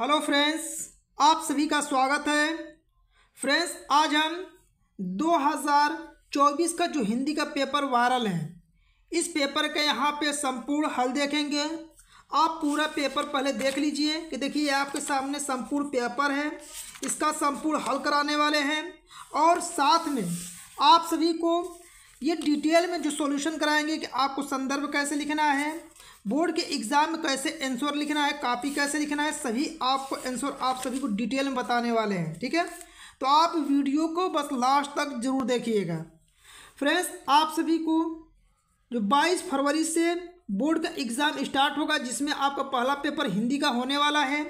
hello friends आप सभी का स्वागत है फ्रेंड्स आज हम 2024 का जो हिंदी का पेपर वायरल है इस पेपर के यहाँ पे संपूर्ण हल देखेंगे आप पूरा पेपर पहले देख लीजिए कि देखिए आपके सामने संपूर्ण पेपर है इसका संपूर्ण हल कराने वाले हैं और साथ में आप सभी को ये डिटेल में जो सॉल्यूशन कराएंगे कि आपको संदर्भ कैसे लिखना है बोर्ड के एग्जाम में कैसे आंसर लिखना है कापी कैसे लिखना है सभी आपको आंसर आप सभी को डिटेल में बताने वाले हैं ठीक है तो आप वीडियो को बस लास्ट तक जरूर देखिएगा फ्रेंड्स आप सभी को जो 22 फरवरी से बोर्ड का एग्ज़ाम स्टार्ट होगा जिसमें आपका पहला पेपर हिंदी का होने वाला है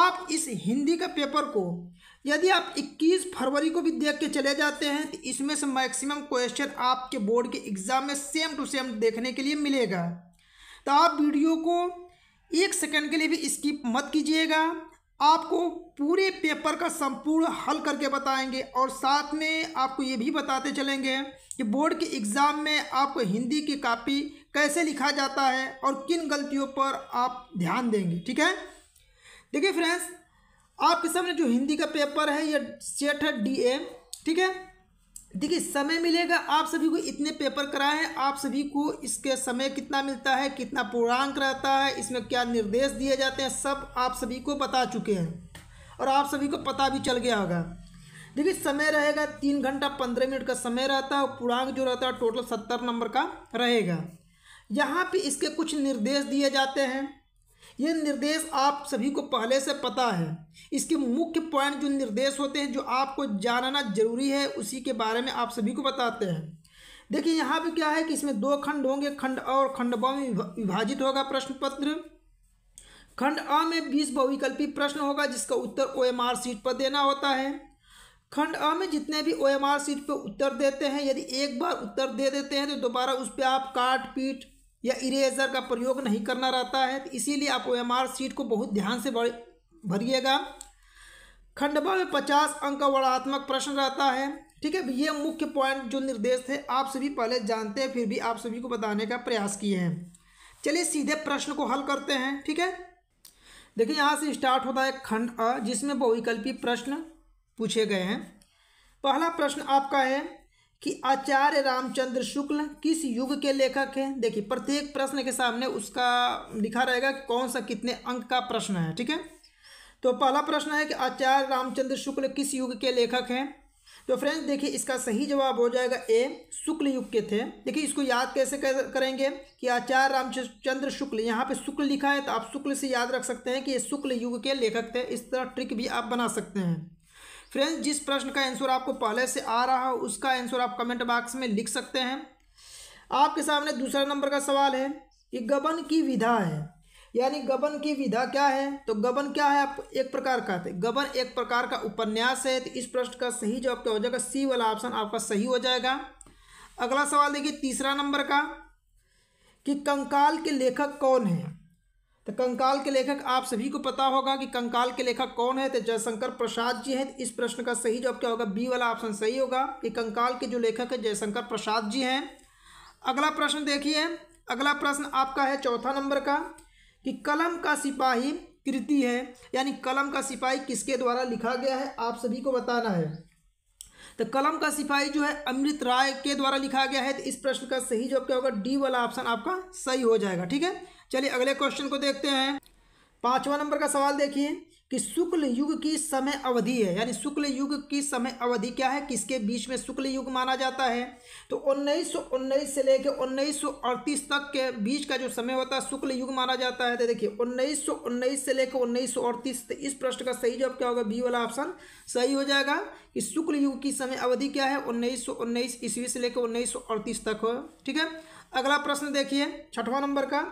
आप इस हिंदी का पेपर को यदि आप 21 फरवरी को भी देख के चले जाते हैं तो इसमें से मैक्सिमम क्वेश्चन आपके बोर्ड के एग्ज़ाम में सेम टू सेम देखने के लिए मिलेगा तो आप वीडियो को एक सेकंड के लिए भी स्किप मत कीजिएगा आपको पूरे पेपर का संपूर्ण हल करके बताएंगे और साथ में आपको ये भी बताते चलेंगे कि बोर्ड के एग्ज़ाम में आपको हिंदी की कापी कैसे लिखा जाता है और किन गलतियों पर आप ध्यान देंगे ठीक है देखिए फ्रेंड्स आपके सामने जो हिंदी का पेपर है यह सेट है डी ए ठीक है देखिए समय मिलेगा आप सभी को इतने पेपर कराए हैं आप सभी को इसके समय कितना मिलता है कितना पूर्णांक रहता है इसमें क्या निर्देश दिए जाते हैं सब आप सभी को बता चुके हैं और आप सभी को पता भी चल गया होगा देखिए समय रहेगा तीन घंटा पंद्रह मिनट का समय रहता है और पूर्णांक जो रहता है टोटल सत्तर नंबर का रहेगा यहाँ पे इसके कुछ निर्देश दिए जाते हैं ये निर्देश आप सभी को पहले से पता है इसके मुख्य पॉइंट जो निर्देश होते हैं जो आपको जानना जरूरी है उसी के बारे में आप सभी को बताते हैं देखिए यहाँ पे क्या है कि इसमें दो खंड होंगे खंड अ और खंड ब में विभाजित होगा प्रश्न पत्र खंड अ में बीस बहुविकल्पी प्रश्न होगा जिसका उत्तर ओ एम आर सीट पर देना होता है खंड अ में जितने भी ओ एम आर सीट पर उत्तर देते हैं यदि एक बार उत्तर दे देते हैं तो दोबारा उस पर आप काट पीट या इरेजर का प्रयोग नहीं करना रहता है तो इसीलिए आप ओ एम आर सीट को बहुत ध्यान से भरिएगा खंडवा में पचास अंक का वर्णात्मक प्रश्न रहता है ठीक है ये मुख्य पॉइंट जो निर्देश थे आप सभी पहले जानते हैं फिर भी आप सभी को बताने का प्रयास किए हैं चलिए सीधे प्रश्न को हल करते हैं ठीक है देखिए यहाँ से स्टार्ट होता है खंड अ जिसमें बहुविकल्पी प्रश्न पूछे गए हैं पहला प्रश्न आपका है कि आचार्य रामचंद्र शुक्ल किस युग के लेखक हैं देखिए प्रत्येक प्रश्न के सामने उसका लिखा रहेगा कि कौन सा कितने अंक का प्रश्न है ठीक है तो पहला प्रश्न है कि आचार्य रामचंद्र शुक्ल किस युग के लेखक हैं तो फ्रेंड्स देखिए इसका सही जवाब हो जाएगा ए शुक्ल युग के थे देखिए इसको याद कैसे करेंगे कि आचार्य रामचंद्र शुक्ल यहाँ पे शुक्ल लिखा है तो आप शुक्ल से याद रख सकते हैं कि ये शुक्ल युग के लेखक थे इस तरह ट्रिक भी आप बना सकते हैं फ्रेंड्स जिस प्रश्न का आंसर आपको पहले से आ रहा हो उसका आंसर आप कमेंट बॉक्स में लिख सकते हैं आपके सामने दूसरा नंबर का सवाल है कि गबन की विधा है यानी गबन की विधा क्या है तो गबन क्या है आप एक प्रकार का गबन एक प्रकार का उपन्यास है तो इस प्रश्न का सही जवाब क्या हो जाएगा सी वाला ऑप्शन आपका सही हो जाएगा अगला सवाल देखिए तीसरा नंबर का कि कंकाल के लेखक कौन है तो कंकाल के लेखक आप सभी को पता होगा कि कंकाल के लेखक कौन है तो जयशंकर प्रसाद जी हैं इस प्रश्न का सही जवाब क्या होगा बी वाला ऑप्शन सही होगा कि कंकाल के जो लेखक है जयशंकर प्रसाद जी हैं अगला प्रश्न देखिए अगला प्रश्न आपका है चौथा नंबर का कि कलम का सिपाही कृति है यानी कलम का सिपाही किसके द्वारा लिखा गया है आप सभी को बताना है तो कलम का सिपाही जो है अमृत राय के द्वारा लिखा गया है तो इस प्रश्न का सही जवाब क्या होगा डी वाला ऑप्शन आपका सही हो जाएगा ठीक है चलिए अगले क्वेश्चन को देखते हैं पांचवा नंबर का सवाल देखिए कि शुक्ल युग की समय अवधि है यानी शुक्ल युग की समय अवधि क्या है किसके बीच में शुक्ल युग माना जाता है तो 1919 से लेकर अड़तीस तक के बीच का जो समय होता है शुक्ल युग माना जाता है तो देखिए 1919 से लेकर 1938 तक इस प्रश्न का सही जवाब क्या होगा बी वाला ऑप्शन सही हो जाएगा कि शुक्ल युग की समय अवधि क्या है उन्नीस सौ ईस्वी से लेकर उन्नीस तक हो ठीक है अगला प्रश्न देखिए छठवां नंबर का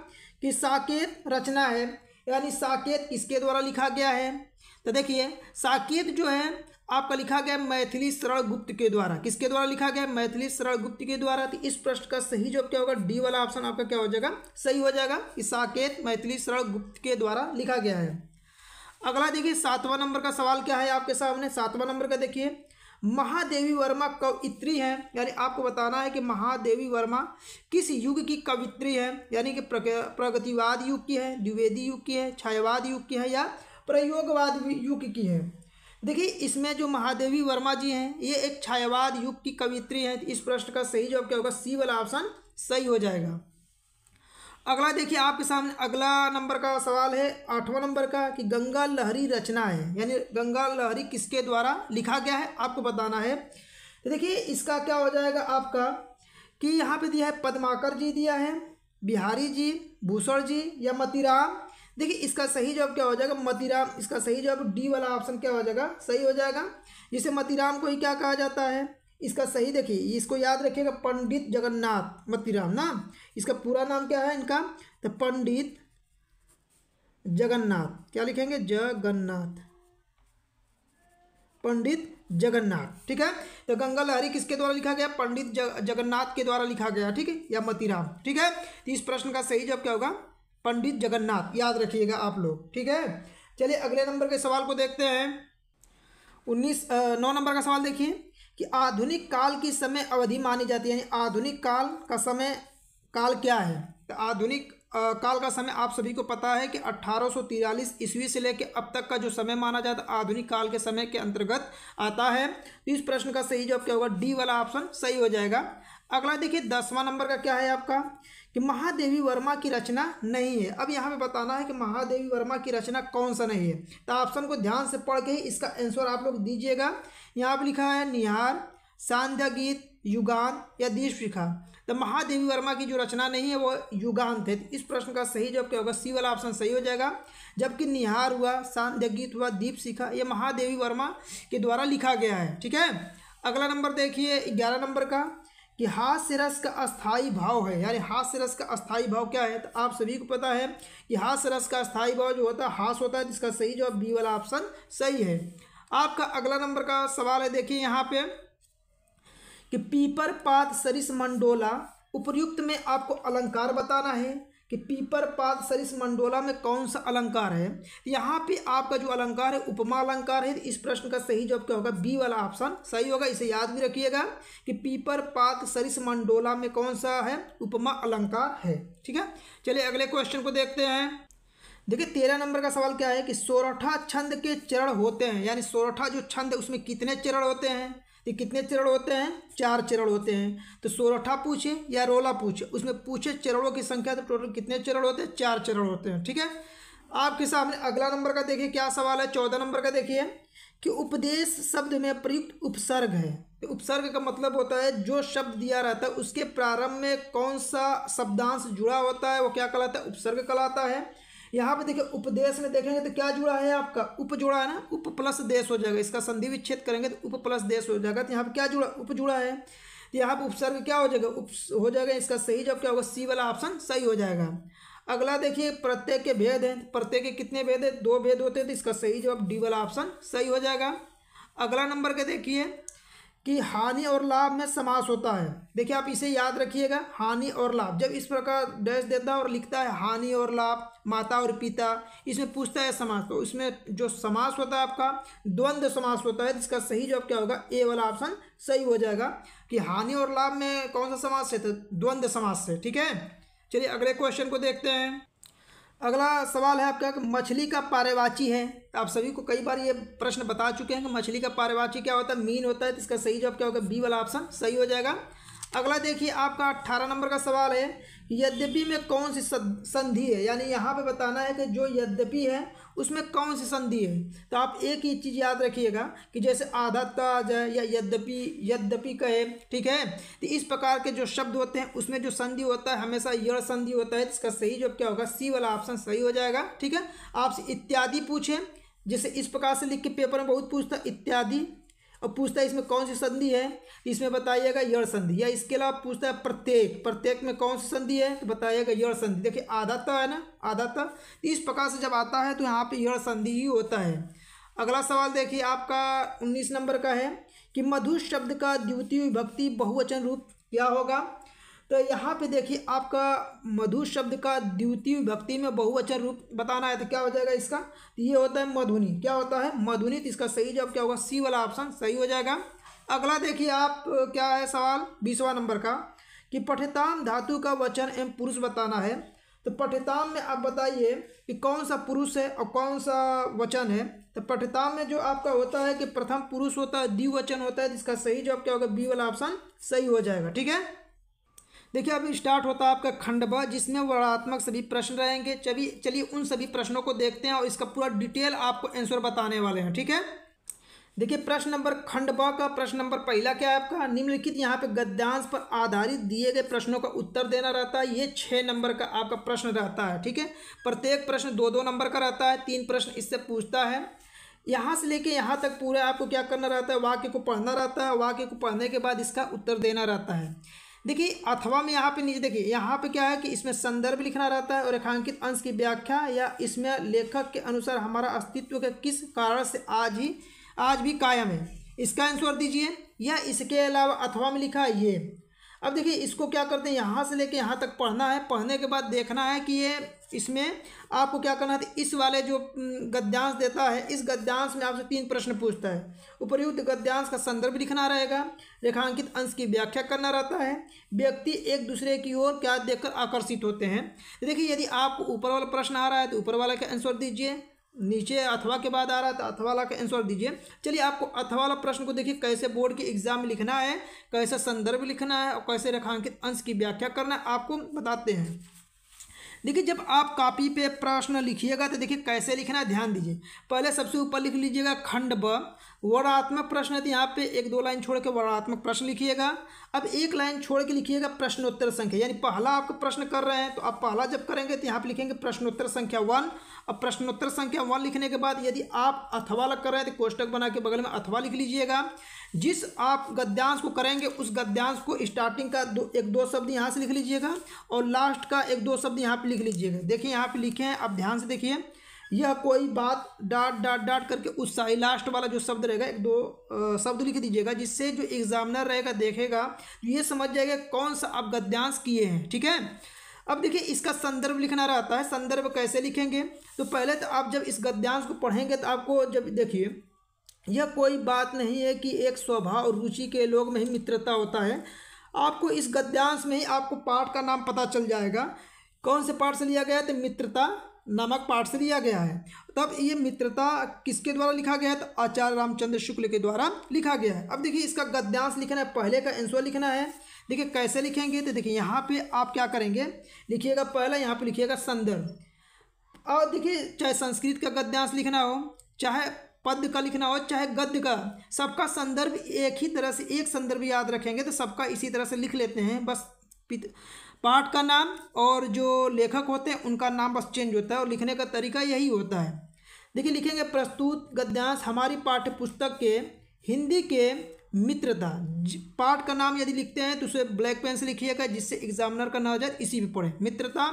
कि साकेत रचना है यानी साकेत किसके द्वारा लिखा गया है तो देखिए साकेत जो है आपका लिखा गया मैथिली शरण गुप्त के द्वारा किसके द्वारा लिखा गया मैथिली शरण गुप्त के द्वारा तो इस प्रश्न का सही जवाब क्या होगा डी वाला ऑप्शन आपका क्या हो जाएगा सही हो जाएगा कि साकेत मैथिली शरण गुप्त के द्वारा लिखा गया है अगला देखिए सातवां नंबर का सवाल क्या है आपके सामने सातवां नंबर का देखिए महादेवी वर्मा कवित्री हैं यानी आपको बताना है कि महादेवी वर्मा किस युग की कवित्री हैं यानी कि प्रगतिवाद युग की है द्विवेदी युग की है छायावाद युग की है या प्रयोगवाद युग की है देखिए इसमें जो महादेवी वर्मा जी हैं ये एक छायावाद युग की कवित्री हैं इस प्रश्न का सही जवाब क्या होगा सी वाला ऑप्शन सही हो जाएगा अगला देखिए आपके सामने अगला नंबर का सवाल है आठवां नंबर का कि गंगा लहरी रचना है यानी गंगा लहरी किसके द्वारा लिखा गया है आपको बताना है तो देखिए इसका क्या हो जाएगा आपका कि यहाँ पे दिया है पद्माकर जी दिया है बिहारी जी भूषण जी या मतीराम देखिए इसका सही जवाब क्या हो जाएगा मतीराम इसका सही जवाब डी वाला ऑप्शन क्या हो जाएगा सही हो जाएगा जिसे मतीराम को ही क्या कहा जाता है इसका सही देखिए इसको याद रखिएगा पंडित जगन्नाथ मतीराम ना इसका पूरा नाम क्या है इनका तो पंडित जगन्नाथ क्या लिखेंगे जगन्नाथ पंडित जगन्नाथ ठीक है तो गंगा लहरी किसके द्वारा लिखा गया पंडित जगन्नाथ के द्वारा लिखा गया ठीक है या मतीराम ठीक है तो इस प्रश्न का सही जवाब क्या होगा पंडित जगन्नाथ याद रखिएगा आप लोग ठीक है चलिए अगले नंबर के सवाल को देखते हैं उन्नीस नौ नंबर का सवाल देखिए कि आधुनिक काल की समय अवधि मानी जाती है यानी आधुनिक काल का समय काल क्या है तो आधुनिक काल का समय आप सभी को पता है कि अट्ठारह ईस्वी से लेकर अब तक का जो समय माना जाता है आधुनिक काल के समय के अंतर्गत आता है तो इस प्रश्न का सही जवाब क्या होगा डी वाला ऑप्शन सही हो जाएगा अगला देखिए दसवां नंबर का क्या है आपका कि महादेवी वर्मा की रचना नहीं है अब यहाँ पे बताना है कि महादेवी वर्मा की रचना कौन सा नहीं है तो ऑप्शन को ध्यान से पढ़ के इसका आंसर आप लोग दीजिएगा यहाँ पर लिखा है निहार सांध्या गीत युगान या शिखा द महादेवी वर्मा की जो रचना नहीं है वो युगांत है इस प्रश्न का सही जवाब क्या होगा सी वाला ऑप्शन सही हो जाएगा जबकि निहार हुआ सांध्य गीत हुआ दीप सिखा ये महादेवी वर्मा के द्वारा लिखा गया है ठीक है अगला नंबर देखिए ग्यारह नंबर का कि हास्य रस का अस्थाई भाव है यानी हास्य रस का अस्थाई भाव क्या है तो आप सभी को पता है कि हास्य रस का अस्थाई भाव जो होता है हास होता है जिसका सही जवाब बी वाला ऑप्शन सही है आपका अगला नंबर का सवाल है देखिए यहाँ पे कि पीपर पात सरिस मंडोला उपयुक्त में आपको अलंकार बताना है कि पीपर पात सरिस मंडोला में कौन सा अलंकार है यहाँ पे आपका जो अलंकार है उपमा अलंकार है इस प्रश्न का सही जवाब क्या होगा बी वाला ऑप्शन सही होगा इसे याद भी रखिएगा कि पीपर पात सरिस मंडोला में कौन सा है उपमा अलंकार है ठीक है चलिए अगले क्वेश्चन को देखते हैं देखिए तेरह नंबर का सवाल क्या है कि सोरठा छंद के चरण होते हैं यानी सोरठा जो छंद है उसमें कितने चरण होते हैं ये कितने चरण होते हैं चार चरण होते हैं तो सोरठा पूछे या रोला पूछे उसमें पूछे चरणों की संख्या तो टोटल कितने चरण होते हैं चार चरण होते हैं ठीक है आपके सामने अगला नंबर का देखिए क्या सवाल है चौदह नंबर का देखिए कि उपदेश शब्द में प्रयुक्त उपसर्ग है तो उपसर्ग का मतलब होता है जो शब्द दिया रहता है उसके प्रारंभ में कौन सा शब्दांश जुड़ा होता है वो क्या कहलाता है उपसर्ग कहलाता है यहाँ पे देखिए उपदेश में देखेंगे तो क्या जुड़ा है आपका उप जुड़ा है ना उप प्लस देश हो जाएगा इसका संधि विच्छेद करेंगे तो उप प्लस देश हो जाएगा तो यहाँ पे क्या जुड़ा उप जुड़ा है तो यहाँ पे उपसर्ग क्या हो जाएगा उप हो जाएगा इसका सही जब क्या होगा सी वाला ऑप्शन सही हो जाएगा अगला देखिए प्रत्येक के भेद हैं प्रत्येक के कितने भेद हैं दो भेद होते हैं तो इसका सही जवाब डी वाला ऑप्शन सही हो जाएगा अगला नंबर के देखिए कि हानि और लाभ में समास होता है देखिए आप इसे याद रखिएगा हानि और लाभ जब इस प्रकार डैश देता है और लिखता है हानि और लाभ माता और पिता इसमें पूछता है समास तो इसमें जो समास होता है आपका द्वंद्व समास होता है जिसका सही जवाब क्या होगा ए वाला ऑप्शन सही हो जाएगा कि हानि और लाभ में कौन सा समास है तो द्वंद्व समास से ठीक है चलिए अगले क्वेश्चन को देखते हैं अगला सवाल है आपका मछली का पारेवाची है तो आप सभी को कई बार ये प्रश्न बता चुके हैं कि मछली का पारेवाची क्या होता है मीन होता है तो इसका सही जवाब क्या होगा बी वाला ऑप्शन सही हो जाएगा अगला देखिए आपका अट्ठारह नंबर का सवाल है यद्यपि में कौन सी संधि है यानी यहाँ पे बताना है कि जो यद्यपि है उसमें कौन सी संधि है तो आप एक ही चीज़ याद रखिएगा कि जैसे आधा ताज है या यद्यपि यद्यपि कहे ठीक है तो इस प्रकार के जो शब्द होते हैं उसमें जो संधि होता है हमेशा यण संधि होता है इसका सही जो क्या होगा सी वाला ऑप्शन सही हो जाएगा ठीक है आपसे इत्यादि पूछें जैसे इस प्रकार से लिख के पेपर में बहुत पूछता इत्यादि और पूछता है इसमें कौन सी संधि है इसमें बताइएगा यड़ संधि या इसके अलावा पूछता है प्रत्येक प्रत्येक में कौन सी संधि है तो बताइएगा यड़ संधि देखिए त है ना आधा त इस प्रकार से जब आता है तो यहाँ पे यड़ संधि ही होता है अगला सवाल देखिए आपका उन्नीस नंबर का है कि मधु शब्द का द्वितीय विभक्ति बहुवचन रूप क्या होगा तो यहाँ पे देखिए आपका मधु शब्द का द्वितीय विभक्ति में बहुवचन रूप बताना है तो क्या हो जाएगा इसका तो ये होता है मधुनी क्या होता है मधुनी तो इसका सही जवाब क्या होगा सी वाला ऑप्शन सही हो जाएगा अगला देखिए आप क्या है सवाल बीसवा नंबर का कि पठितान धातु का वचन एवं पुरुष बताना है तो पठितान में आप बताइए कि कौन सा पुरुष है और कौन सा वचन है तो पठितान में जो आपका होता है कि प्रथम पुरुष होता है द्विवचन होता है जिसका तो सही जवाब क्या होगा बी वाला ऑप्शन सही हो जाएगा ठीक है देखिए अभी स्टार्ट होता है आपका खंड ब जिसमें वर्णात्मक सभी प्रश्न रहेंगे चलिए चलिए उन सभी प्रश्नों को देखते हैं और इसका पूरा डिटेल आपको आंसर बताने वाले हैं ठीक है देखिए प्रश्न नंबर खंड ब का प्रश्न नंबर पहला क्या है आपका निम्नलिखित यहाँ पे गद्यांश पर आधारित दिए गए प्रश्नों का उत्तर देना रहता है ये छः नंबर का आपका प्रश्न रहता है ठीक है प्रत्येक प्रश्न दो दो नंबर का रहता है तीन प्रश्न इससे पूछता है यहाँ से लेके यहाँ तक पूरा आपको क्या करना रहता है वाक्य को पढ़ना रहता है वाक्य को पढ़ने के बाद इसका उत्तर देना रहता है देखिए अथवा में यहाँ पे नीचे देखिए यहाँ पे क्या है कि इसमें संदर्भ लिखना रहता है और रेखांकित अंश की व्याख्या या इसमें लेखक के अनुसार हमारा अस्तित्व के किस कारण से आज ही आज भी कायम है इसका आंसर दीजिए या इसके अलावा अथवा में लिखा ये अब देखिए इसको क्या करते हैं यहाँ से लेके यहाँ तक पढ़ना है पढ़ने के बाद देखना है कि ये इसमें आपको क्या करना है इस वाले जो गद्यांश देता है इस गद्यांश में आपसे तीन प्रश्न पूछता है उपयुक्त गद्यांश का संदर्भ लिखना रहेगा रेखांकित अंश की व्याख्या करना रहता है व्यक्ति एक दूसरे की ओर क्या देखकर आकर्षित होते हैं देखिए यदि आपको ऊपर वाला प्रश्न आ रहा है तो ऊपर वाला का आंसर दीजिए नीचे अथवा के बाद आ रहा था अथवा वाला का आंसर दीजिए चलिए आपको अथवा वाला प्रश्न को देखिए कैसे बोर्ड के एग्जाम में लिखना है कैसे संदर्भ लिखना है और कैसे रेखांकित अंश की व्याख्या करना है आपको बताते हैं देखिए जब आप कापी पे प्रश्न लिखिएगा तो देखिए कैसे लिखना है ध्यान दीजिए पहले सबसे ऊपर लिख लीजिएगा खंड ब वर्णात्मक प्रश्न है तो यहाँ पे एक दो लाइन छोड़ के वर्णात्मक प्रश्न लिखिएगा अब एक लाइन छोड़ के लिखिएगा प्रश्नोत्तर संख्या यानी पहला आपको प्रश्न कर रहे हैं तो आप पहला जब करेंगे तो यहाँ पर लिखेंगे प्रश्नोत्तर संख्या वन अब प्रश्नोत्तर संख्या वन लिखने के बाद यदि आप अथवा लग कर रहे हैं तो कोष्टक बना के बगल में अथवा लिख लीजिएगा जिस आप गद्यांश को करेंगे उस गद्यांश को स्टार्टिंग का दो एक दो शब्द यहाँ से लिख लीजिएगा और लास्ट का एक दो शब्द यहाँ पे लिख लीजिएगा देखिए यहाँ पे लिखे हैं आप ध्यान से देखिए यह कोई बात डाट डाट डाट करके उस लास्ट वाला जो शब्द रहेगा एक दो शब्द लिख दीजिएगा जिससे जो एग्जामिनर रहेगा देखेगा तो ये समझ जाएगा कौन सा आप गद्यांश किए हैं ठीक है अब देखिए इसका संदर्भ लिखना रहता है संदर्भ कैसे लिखेंगे तो पहले तो आप जब इस गद्यांश को पढ़ेंगे तो आपको जब देखिए यह कोई बात नहीं है कि एक स्वभाव और रुचि के लोग में ही मित्रता होता है आपको इस गद्यांश में ही आपको पाठ का नाम पता चल जाएगा कौन से पाठ से लिया गया है तो मित्रता नामक पाठ से लिया गया है तब ये मित्रता किसके द्वारा लिखा गया है तो आचार्य रामचंद्र शुक्ल के द्वारा लिखा गया है अब देखिए इसका गद्यांश लिखना है पहले का एंसर लिखना है देखिए कैसे लिखेंगे तो देखिए यहाँ पे आप क्या करेंगे लिखिएगा पहला यहाँ पे लिखिएगा संदर्भ और देखिए चाहे संस्कृत का गद्यांश लिखना हो चाहे पद का लिखना हो चाहे गद्य का सबका संदर्भ एक ही तरह से एक संदर्भ याद रखेंगे तो सबका इसी तरह से लिख लेते हैं बस पाठ का नाम और जो लेखक होते हैं उनका नाम बस चेंज होता है और लिखने का तरीका यही होता है देखिए लिखेंगे प्रस्तुत गद्यांश हमारी पाठ्य पुस्तक के हिंदी के मित्रता पाठ का नाम यदि लिखते हैं तो उसे ब्लैक पेन से लिखिएगा जिससे एग्जामिनर का नजर इसी पे पड़े मित्रता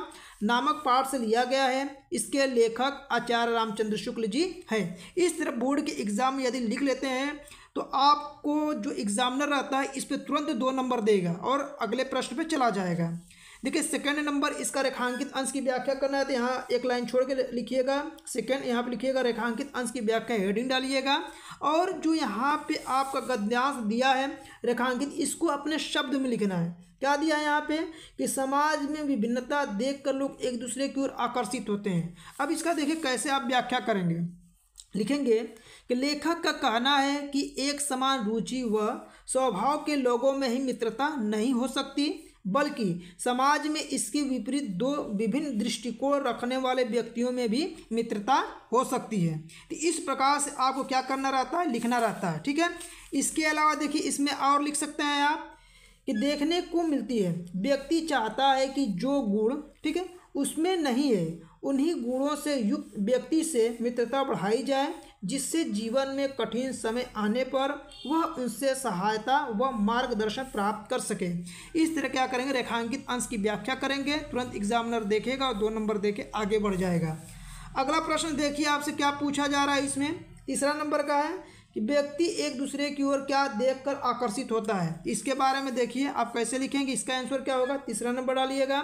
नामक पाठ से लिया गया है इसके लेखक आचार्य रामचंद्र शुक्ल जी हैं इस तरह बोर्ड के एग्जाम में यदि लिख लेते हैं तो आपको जो एग्जामिनर रहता है इस पर तुरंत दो नंबर देगा और अगले प्रश्न पर चला जाएगा देखिए सेकेंड नंबर इसका रेखांकित अंश की व्याख्या करना है तो यहाँ एक लाइन छोड़ के लिखिएगा सेकेंड यहाँ पर लिखिएगा रेखांकित अंश की व्याख्या हेडिंग डालिएगा और जो यहाँ पे आपका गद्यांश दिया है रेखांकित इसको अपने शब्द में लिखना है क्या दिया है यहाँ पे कि समाज में विभिन्नता देख कर लोग एक दूसरे की ओर आकर्षित होते हैं अब इसका देखिए कैसे आप व्याख्या करेंगे लिखेंगे कि लेखक का कहना है कि एक समान रुचि व स्वभाव के लोगों में ही मित्रता नहीं हो सकती बल्कि समाज में इसके विपरीत दो विभिन्न दृष्टिकोण रखने वाले व्यक्तियों में भी मित्रता हो सकती है तो इस प्रकार से आपको क्या करना रहता है लिखना रहता है ठीक है इसके अलावा देखिए इसमें और लिख सकते हैं आप कि देखने को मिलती है व्यक्ति चाहता है कि जो गुण ठीक है उसमें नहीं है उन्हीं गुणों से युक्त व्यक्ति से मित्रता बढ़ाई जाए जिससे जीवन में कठिन समय आने पर वह उनसे सहायता व मार्गदर्शन प्राप्त कर सके इस तरह क्या करेंगे रेखांकित अंश की व्याख्या करेंगे तुरंत एग्जामिनर देखेगा और दो नंबर के आगे बढ़ जाएगा अगला प्रश्न देखिए आपसे क्या पूछा जा रहा है इसमें तीसरा नंबर का है कि व्यक्ति एक दूसरे की ओर क्या देख आकर्षित होता है इसके बारे में देखिए आप कैसे लिखेंगे इसका आंसर क्या होगा तीसरा नंबर डालिएगा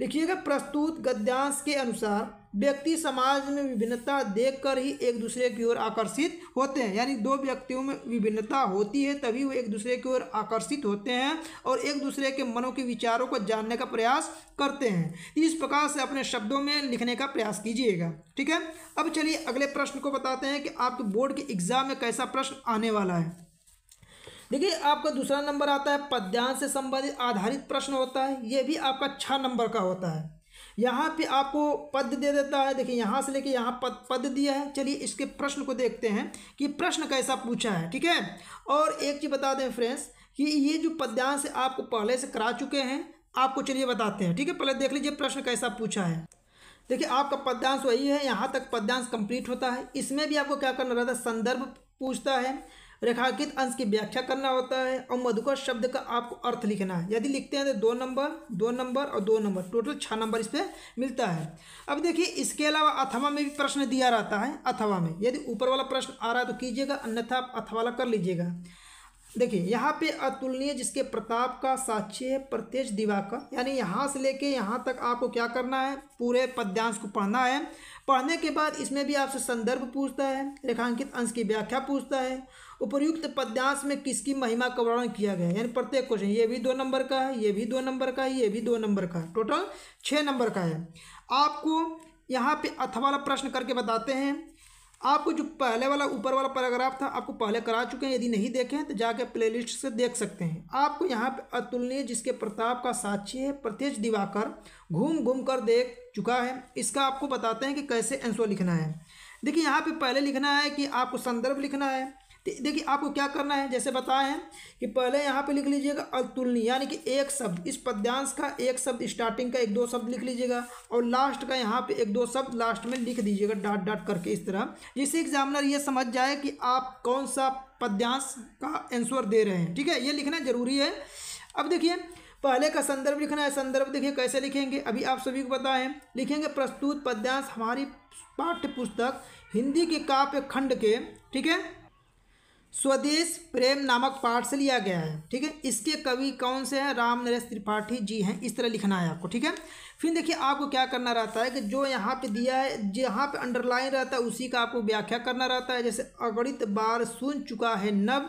लिखिएगा प्रस्तुत गद्यांश के अनुसार व्यक्ति समाज में विभिन्नता देखकर ही एक दूसरे की ओर आकर्षित होते हैं यानी दो व्यक्तियों में विभिन्नता होती है तभी वो एक दूसरे की ओर आकर्षित होते हैं और एक दूसरे के मनों के विचारों को जानने का प्रयास करते हैं इस प्रकार से अपने शब्दों में लिखने का प्रयास कीजिएगा ठीक है अब चलिए अगले प्रश्न को बताते हैं कि आपके बोर्ड के एग्जाम में कैसा प्रश्न आने वाला है देखिए आपका दूसरा नंबर आता है पद्यांश से संबंधित आधारित प्रश्न होता है ये भी आपका छः नंबर का होता है यहाँ पे आपको पद दे देता है देखिए यहाँ से लेके यहाँ पद पद दिया है चलिए इसके प्रश्न को देखते हैं कि प्रश्न कैसा पूछा है ठीक है और एक चीज़ बता दें फ्रेंड्स कि ये जो पद्यांश आपको पहले से करा चुके हैं आपको चलिए बताते हैं ठीक है पहले देख लीजिए प्रश्न कैसा पूछा है देखिए आपका पद्यांश वही है यहाँ तक पद्यांश कंप्लीट होता है इसमें भी आपको क्या करना रहता है संदर्भ पूछता है रेखांकित अंश की व्याख्या करना होता है और मधुकर शब्द का आपको अर्थ लिखना है यदि लिखते हैं तो दो नंबर दो नंबर और दो नंबर टोटल छः नंबर इस पर मिलता है अब देखिए इसके अलावा अथवा में भी प्रश्न दिया रहता है अथवा में यदि ऊपर वाला प्रश्न आ रहा है तो कीजिएगा अन्यथा आप अथवा कर लीजिएगा देखिए यहाँ पे अतुलनीय जिसके प्रताप का साक्षी है प्रत्यक्ष दिवाकर यानी यहाँ से लेके यहाँ तक आपको क्या करना है पूरे पद्यांश को पढ़ना है पढ़ने के बाद इसमें भी आपसे संदर्भ पूछता है रेखांकित अंश की व्याख्या पूछता है उपर्युक्त पद्यांश में किसकी महिमा का वर्णन किया गया यानी प्रत्येक क्वेश्चन ये भी दो नंबर का है ये भी दो नंबर का है ये भी दो नंबर का है टोटल छः नंबर का है आपको यहाँ पे अथवा प्रश्न करके बताते हैं आपको जो पहले वाला ऊपर वाला पैराग्राफ था आपको पहले करा चुके हैं यदि नहीं देखे हैं तो प्ले प्लेलिस्ट से देख सकते हैं आपको यहाँ पे अतुलनीय जिसके प्रताप का साक्षी है प्रत्यक्ष दिवाकर घूम घूम कर देख चुका है इसका आपको बताते हैं कि कैसे आंसर लिखना है देखिए यहाँ पे पहले लिखना है कि आपको संदर्भ लिखना है देखिए आपको क्या करना है जैसे बताए हैं कि पहले यहाँ पे लिख लीजिएगा अतुलनीय यानी कि एक शब्द इस पद्यांश का एक शब्द स्टार्टिंग का एक दो शब्द लिख लीजिएगा और लास्ट का यहाँ पे एक दो शब्द लास्ट में लिख दीजिएगा डॉट डॉट करके इस तरह जिससे एग्जामिनर ये समझ जाए कि आप कौन सा पद्यांश का आंसर दे रहे हैं ठीक है ये लिखना जरूरी है अब देखिए पहले का संदर्भ लिखना है संदर्भ देखिए कैसे लिखेंगे अभी आप सभी को बताएं लिखेंगे प्रस्तुत पद्यांश हमारी पाठ्य पुस्तक हिंदी के काव्य खंड के ठीक है स्वदेश प्रेम नामक पाठ से लिया गया है ठीक है इसके कवि कौन से हैं राम नरेश त्रिपाठी जी हैं इस तरह लिखना है आपको ठीक है फिर देखिए आपको क्या करना रहता है कि जो यहाँ पे दिया है जहाँ पे अंडरलाइन रहता है उसी का आपको व्याख्या करना रहता है जैसे अगणित बार सुन चुका है नव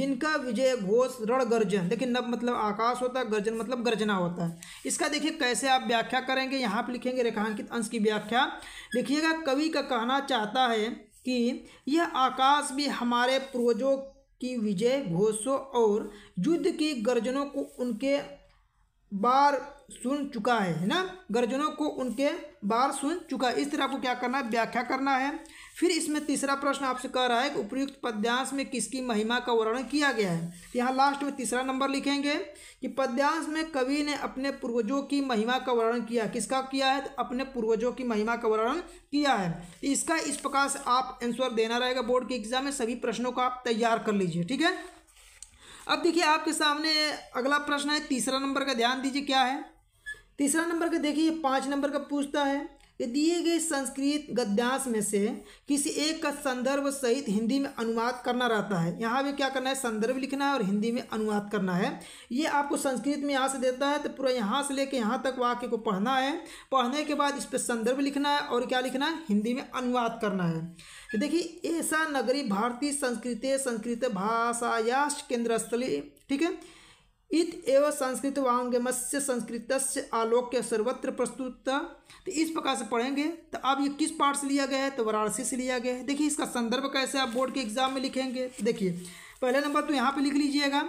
जिनका विजय घोष रण गर्जन देखिए नव मतलब आकाश होता है गर्जन मतलब गर्जना होता है इसका देखिए कैसे आप व्याख्या करेंगे यहाँ पर लिखेंगे रेखांकित अंश की व्याख्या लिखिएगा कवि का कहना चाहता है कि यह आकाश भी हमारे पूर्वजों की विजय घोषों और युद्ध की गर्जनों को उनके बार सुन चुका है ना गर्जनों को उनके बार सुन चुका है इस तरह आपको क्या करना है व्याख्या करना है फिर इसमें तीसरा प्रश्न आपसे कह रहा है कि उपयुक्त पद्यांश में किसकी महिमा का वर्णन किया गया है तो यहाँ लास्ट में तीसरा नंबर लिखेंगे कि पद्यांश में कवि ने अपने पूर्वजों की महिमा का वर्णन किया किसका किया है तो अपने पूर्वजों की महिमा का वर्णन किया है तो इसका इस प्रकार से आप आंसर देना रहेगा बोर्ड के एग्जाम में सभी प्रश्नों को आप तैयार कर लीजिए ठीक है अब देखिए आपके सामने अगला प्रश्न है तीसरा नंबर का ध्यान दीजिए क्या है तीसरा नंबर का देखिए पाँच नंबर का पूछता है ये दिए गए संस्कृत गद्यांश में से किसी एक का संदर्भ सहित हिंदी में अनुवाद करना रहता है यहाँ भी क्या करना है संदर्भ लिखना है और हिंदी में अनुवाद करना है ये आपको संस्कृत में यहाँ से देता है तो पूरा यहाँ से लेके यहाँ तक वाक्य को पढ़ना है पढ़ने के बाद इस पर संदर्भ लिखना है और क्या लिखना है हिंदी में अनुवाद करना है तो देखिए ऐसा नगरी भारतीय संस्कृत संस्कृत या केंद्र स्थली ठीक है इत एवं संस्कृत वांगम से संस्कृत से आलोक्य सर्वत्र प्रस्तुत तो इस प्रकार से पढ़ेंगे तो अब ये किस पार्ट से लिया गया है तो वाराणसी से लिया गया है देखिए इसका संदर्भ कैसे आप बोर्ड के एग्जाम में लिखेंगे देखिए पहले नंबर तो यहाँ पे लिख लीजिएगा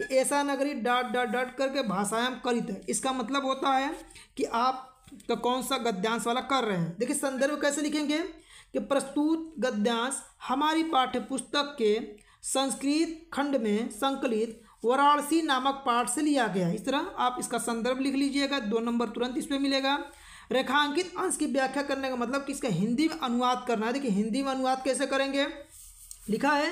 कि ऐसा नगरी डॉट डॉट डॉट करके भाषायाम करित है इसका मतलब होता है कि आप तो कौन सा गद्यांश वाला कर रहे हैं देखिए संदर्भ कैसे लिखेंगे कि प्रस्तुत गद्यांश हमारी पाठ्य पुस्तक के संस्कृत खंड में संकलित वाराणसी नामक पाठ से लिया गया इस तरह आप इसका संदर्भ लिख लीजिएगा दो नंबर तुरंत इस पर मिलेगा रेखांकित अंश की व्याख्या करने का मतलब कि इसका हिंदी में अनुवाद करना है देखिए हिंदी में अनुवाद कैसे करेंगे लिखा है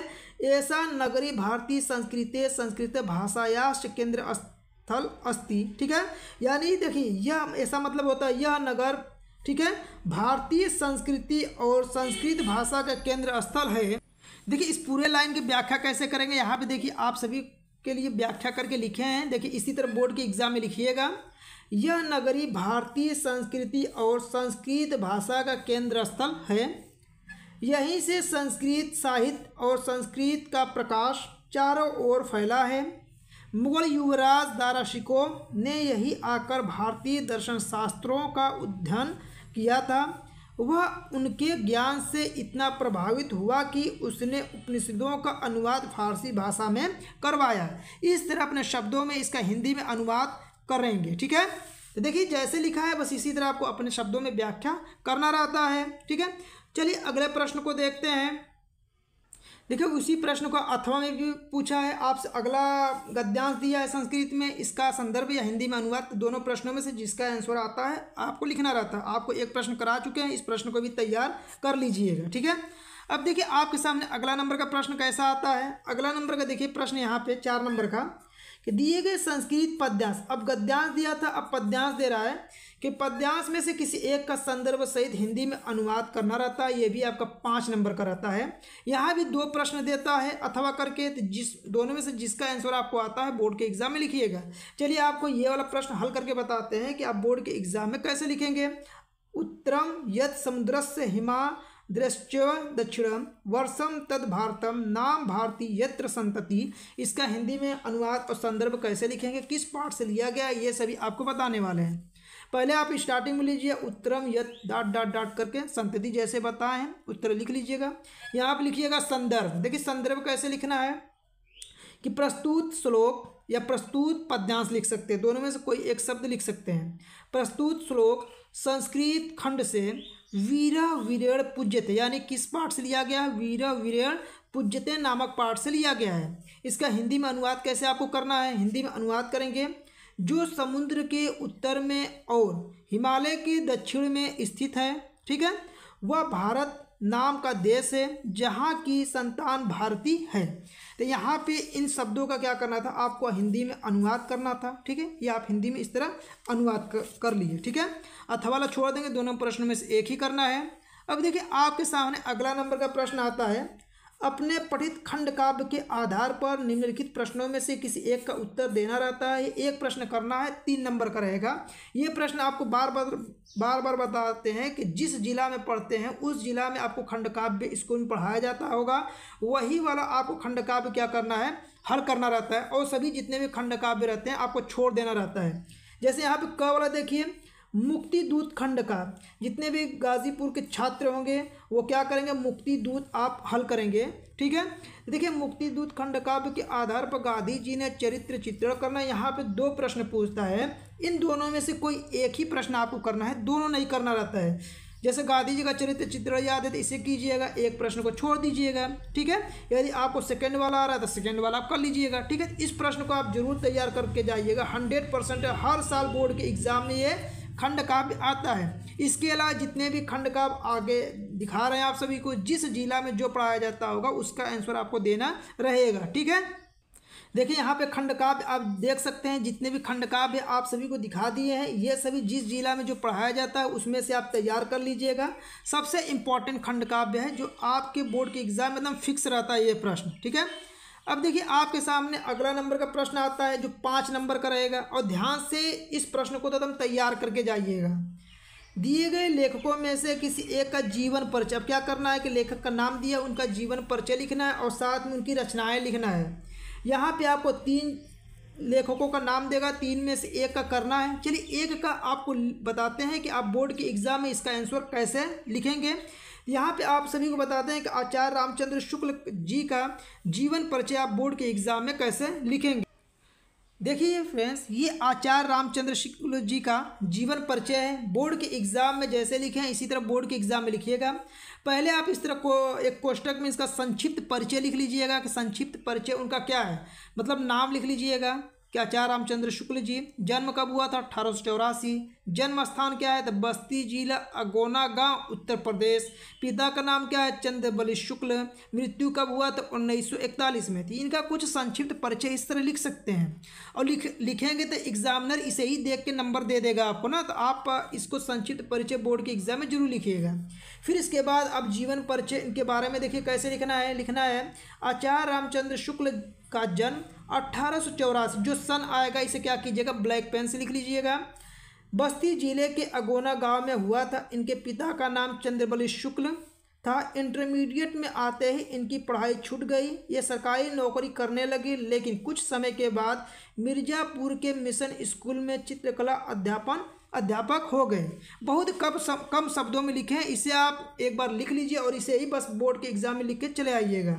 ऐसा नगरी भारतीय संस्कृति संस्कृत भाषाया केंद्र स्थल अस्थि ठीक है यानी देखिए यह ऐसा मतलब होता है यह नगर ठीक है भारतीय संस्कृति और संस्कृत भाषा का केंद्र स्थल है देखिए इस पूरे लाइन की व्याख्या कैसे करेंगे यहाँ पे देखिए आप सभी के लिए व्याख्या करके लिखे हैं देखिए इसी तरह बोर्ड के एग्जाम में लिखिएगा यह नगरी भारतीय संस्कृति और संस्कृत भाषा का केंद्र स्थल है यहीं से संस्कृत साहित्य और संस्कृत का प्रकाश चारों ओर फैला है मुगल युवराज दारा शिको ने यही आकर भारतीय दर्शन शास्त्रों का अध्ययन किया था वह उनके ज्ञान से इतना प्रभावित हुआ कि उसने उपनिषदों का अनुवाद फारसी भाषा में करवाया इस तरह अपने शब्दों में इसका हिंदी में अनुवाद करेंगे ठीक है तो देखिए जैसे लिखा है बस इसी तरह आपको अपने शब्दों में व्याख्या करना रहता है ठीक है चलिए अगले प्रश्न को देखते हैं देखिए उसी प्रश्न को अथवा में भी पूछा है आपसे अगला गद्यांश दिया है संस्कृत में इसका संदर्भ या हिंदी में अनुवाद तो दोनों प्रश्नों में से जिसका आंसर आता है आपको लिखना रहता है आपको एक प्रश्न करा चुके हैं इस प्रश्न को भी तैयार कर लीजिएगा ठीक है अब देखिए आपके सामने अगला नंबर का प्रश्न कैसा आता है अगला नंबर का देखिए प्रश्न यहाँ पे चार नंबर का कि दिए गए संस्कृत पद्यांश अब गद्यांश दिया था अब पद्यांश दे रहा है कि पद्यांश में से किसी एक का संदर्भ सहित हिंदी में अनुवाद करना रहता है ये भी आपका पाँच नंबर का रहता है यहाँ भी दो प्रश्न देता है अथवा करके तो जिस दोनों में से जिसका आंसर आपको आता है बोर्ड के एग्जाम में लिखिएगा चलिए आपको ये वाला प्रश्न हल करके बताते हैं कि आप बोर्ड के एग्जाम में कैसे लिखेंगे उत्तरम यद समुद्र से हिमा दृश्य दक्षिणम वर्षम तद भारतम नाम भारती यत्र संतति इसका हिंदी में अनुवाद और संदर्भ कैसे लिखेंगे किस पार्ट से लिया गया ये सभी आपको बताने वाले हैं पहले आप स्टार्टिंग में लीजिए उत्तरम यत डॉट डॉट डॉट करके संतति जैसे बताए हैं उत्तर लिख लीजिएगा यहाँ आप लिखिएगा संदर्भ देखिए संदर्भ कैसे लिखना है कि प्रस्तुत श्लोक या प्रस्तुत पद्यांश लिख सकते हैं दोनों में से कोई एक शब्द लिख सकते हैं प्रस्तुत श्लोक संस्कृत खंड से वीरा वीरण पूज्यते यानी किस पाठ से लिया गया है वीरा वीरण पूज्यते नामक पाठ से लिया गया है इसका हिंदी में अनुवाद कैसे आपको करना है हिंदी में अनुवाद करेंगे जो समुद्र के उत्तर में और हिमालय के दक्षिण में स्थित है ठीक है वह भारत नाम का देश है जहाँ की संतान भारती है तो यहाँ पे इन शब्दों का क्या करना था आपको हिंदी में अनुवाद करना था ठीक है या आप हिंदी में इस तरह अनुवाद कर, कर लीजिए ठीक है अथवाला छोड़ देंगे दोनों प्रश्नों में से एक ही करना है अब देखिए आपके सामने अगला नंबर का प्रश्न आता है अपने पठित खंड काव्य के आधार पर निम्नलिखित प्रश्नों में से किसी एक का उत्तर देना रहता है एक प्रश्न करना है तीन नंबर का रहेगा ये प्रश्न आपको बार बार बार बार बताते हैं कि जिस जिला में पढ़ते हैं उस जिला में आपको खंड काव्य स्कूल में पढ़ाया जाता होगा वही वाला आपको खंड काव्य क्या करना है हल करना रहता है और सभी जितने भी खंड काव्य रहते हैं आपको छोड़ देना रहता है जैसे यहाँ पर क वाला देखिए मुक्ति दूत खंड का जितने भी गाजीपुर के छात्र होंगे वो क्या करेंगे मुक्ति दूत आप हल करेंगे ठीक है देखिए मुक्ति दूत खंड काव्य के आधार पर गांधी जी ने चरित्र चित्रण करना यहाँ पे दो प्रश्न पूछता है इन दोनों में से कोई एक ही प्रश्न आपको करना है दोनों नहीं करना रहता है जैसे गांधी जी का चरित्र चित्रण याद है तो इसे कीजिएगा एक प्रश्न को छोड़ दीजिएगा ठीक है यदि आपको सेकंड वाला आ रहा है तो सेकंड वाला आप कर लीजिएगा ठीक है इस प्रश्न को आप जरूर तैयार करके जाइएगा हंड्रेड परसेंट हर साल बोर्ड के एग्जाम में ये खंड काव्य आता है इसके अलावा जितने भी खंड काव्य आगे दिखा रहे हैं आप सभी को जिस जिला में जो पढ़ाया जाता होगा उसका आंसर आपको देना रहेगा ठीक है देखिए यहाँ पे खंड काव्य आप देख सकते हैं जितने भी खंड काव्य आप सभी को दिखा दिए हैं ये सभी जिस जिला में जो पढ़ाया जाता है उसमें से आप तैयार कर लीजिएगा सबसे इम्पॉर्टेंट खंड काव्य है जो आपके बोर्ड के एग्जाम एकदम फिक्स रहता है ये प्रश्न ठीक है अब देखिए आपके सामने अगला नंबर का प्रश्न आता है जो पाँच नंबर का रहेगा और ध्यान से इस प्रश्न को तो तुम तैयार करके जाइएगा दिए गए लेखकों में से किसी एक का जीवन परिचय अब क्या करना है कि लेखक का नाम दिया उनका जीवन परिचय लिखना है और साथ में उनकी रचनाएं लिखना है यहाँ पे आपको तीन लेखकों का नाम देगा तीन में से एक का करना है चलिए एक का आपको बताते हैं कि आप बोर्ड के एग्ज़ाम में इसका आंसर कैसे लिखेंगे यहाँ पे आप सभी को बताते हैं कि आचार्य रामचंद्र शुक्ल जी का जीवन परिचय आप बोर्ड के एग्जाम में कैसे लिखेंगे देखिए फ्रेंड्स ये आचार्य रामचंद्र शुक्ल जी का जीवन परिचय है बोर्ड के एग्ज़ाम में जैसे लिखे हैं इसी तरह बोर्ड के एग्ज़ाम में लिखिएगा पहले आप इस तरह को एक कोष्टक में इसका संक्षिप्त परिचय लिख लीजिएगा कि संक्षिप्त परिचय उनका क्या है मतलब नाम लिख लीजिएगा कि आचार्य रामचंद्र शुक्ल जी जन्म कब हुआ था अठारह जन्म स्थान क्या है तो बस्ती जिला अगोना गांव उत्तर प्रदेश पिता का नाम क्या है चंद्रबलि शुक्ल मृत्यु कब हुआ तो 1941 में थी इनका कुछ संक्षिप्त परिचय इस तरह लिख सकते हैं और लिख लिखेंगे तो एग्जामिनर इसे ही देख के नंबर दे देगा आपको ना तो आप इसको संक्षिप्त परिचय बोर्ड के एग्जाम में जरूर लिखिएगा फिर इसके बाद अब जीवन परिचय इनके बारे में देखिए कैसे लिखना है लिखना है आचार्य रामचंद्र शुक्ल का जन्म अट्ठारह जो सन आएगा इसे क्या कीजिएगा ब्लैक पेन से लिख लीजिएगा बस्ती जिले के अगोना गांव में हुआ था इनके पिता का नाम चंद्रबली शुक्ल था इंटरमीडिएट में आते ही इनकी पढ़ाई छूट गई ये सरकारी नौकरी करने लगी लेकिन कुछ समय के बाद मिर्ज़ापुर के मिशन स्कूल में चित्रकला अध्यापन अध्यापक हो गए बहुत कम सब, कम शब्दों में लिखे हैं इसे आप एक बार लिख लीजिए और इसे ही बस बोर्ड के एग्ज़ाम में लिख के चले आइएगा